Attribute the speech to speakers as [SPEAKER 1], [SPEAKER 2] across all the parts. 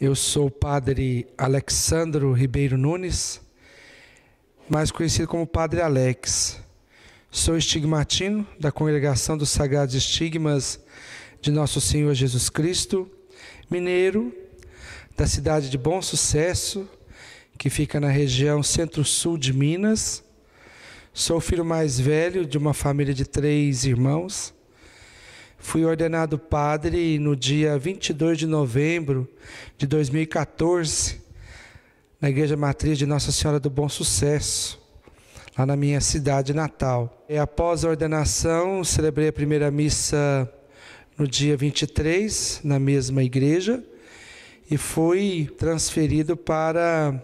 [SPEAKER 1] Eu sou o padre Alexandro Ribeiro Nunes, mais conhecido como Padre Alex. Sou estigmatino da Congregação dos Sagrados Estigmas de Nosso Senhor Jesus Cristo, mineiro da cidade de Bom Sucesso, que fica na região centro-sul de Minas. Sou o filho mais velho de uma família de três irmãos. Fui ordenado padre no dia 22 de novembro de 2014, na Igreja Matriz de Nossa Senhora do Bom Sucesso, lá na minha cidade natal. E após a ordenação, celebrei a primeira missa no dia 23, na mesma igreja, e fui transferido para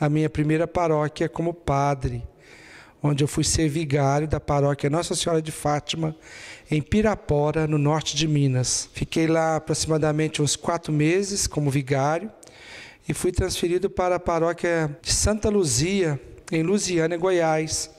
[SPEAKER 1] a minha primeira paróquia como padre onde eu fui ser vigário da paróquia Nossa Senhora de Fátima, em Pirapora, no norte de Minas. Fiquei lá aproximadamente uns quatro meses como vigário e fui transferido para a paróquia de Santa Luzia, em Lusiana, Goiás,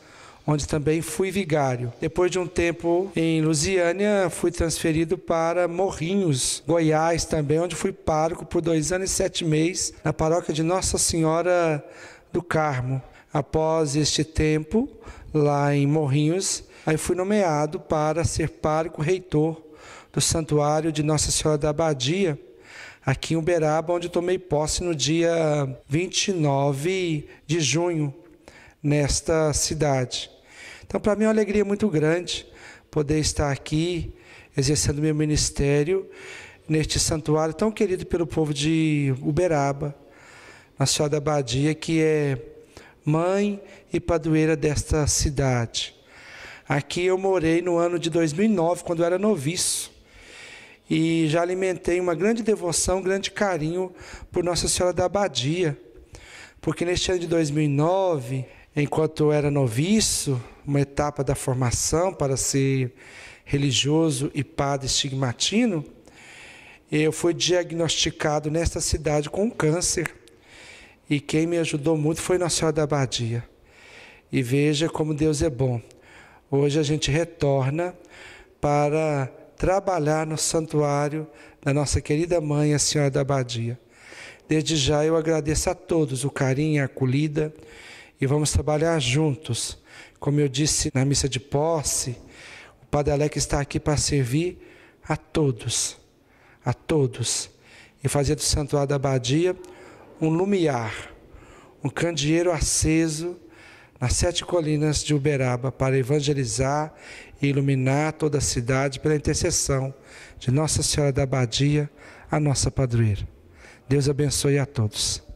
[SPEAKER 1] onde também fui vigário. Depois de um tempo em Lusiânia, fui transferido para Morrinhos, Goiás também, onde fui pároco por dois anos e sete meses, na paróquia de Nossa Senhora do Carmo. Após este tempo, lá em Morrinhos, aí fui nomeado para ser pároco reitor do Santuário de Nossa Senhora da Abadia, aqui em Uberaba, onde tomei posse no dia 29 de junho, nesta cidade. Então, para mim é uma alegria muito grande poder estar aqui, exercendo meu ministério neste santuário tão querido pelo povo de Uberaba, na Senhora da Abadia, que é mãe e padroeira desta cidade. Aqui eu morei no ano de 2009, quando eu era noviço, e já alimentei uma grande devoção, um grande carinho por Nossa Senhora da Abadia, porque neste ano de 2009, enquanto eu era noviço, uma etapa da formação para ser religioso e padre estigmatino, eu fui diagnosticado nesta cidade com câncer. E quem me ajudou muito foi Nossa Senhora da Abadia. E veja como Deus é bom. Hoje a gente retorna para trabalhar no santuário da nossa querida mãe, a Senhora da Abadia. Desde já eu agradeço a todos o carinho, a acolhida e vamos trabalhar juntos. Como eu disse na missa de posse, o Padre Alec está aqui para servir a todos, a todos, e fazer do Santuário da Abadia um lumiar, um candeeiro aceso nas sete colinas de Uberaba para evangelizar e iluminar toda a cidade pela intercessão de Nossa Senhora da Abadia, a nossa padroeira. Deus abençoe a todos.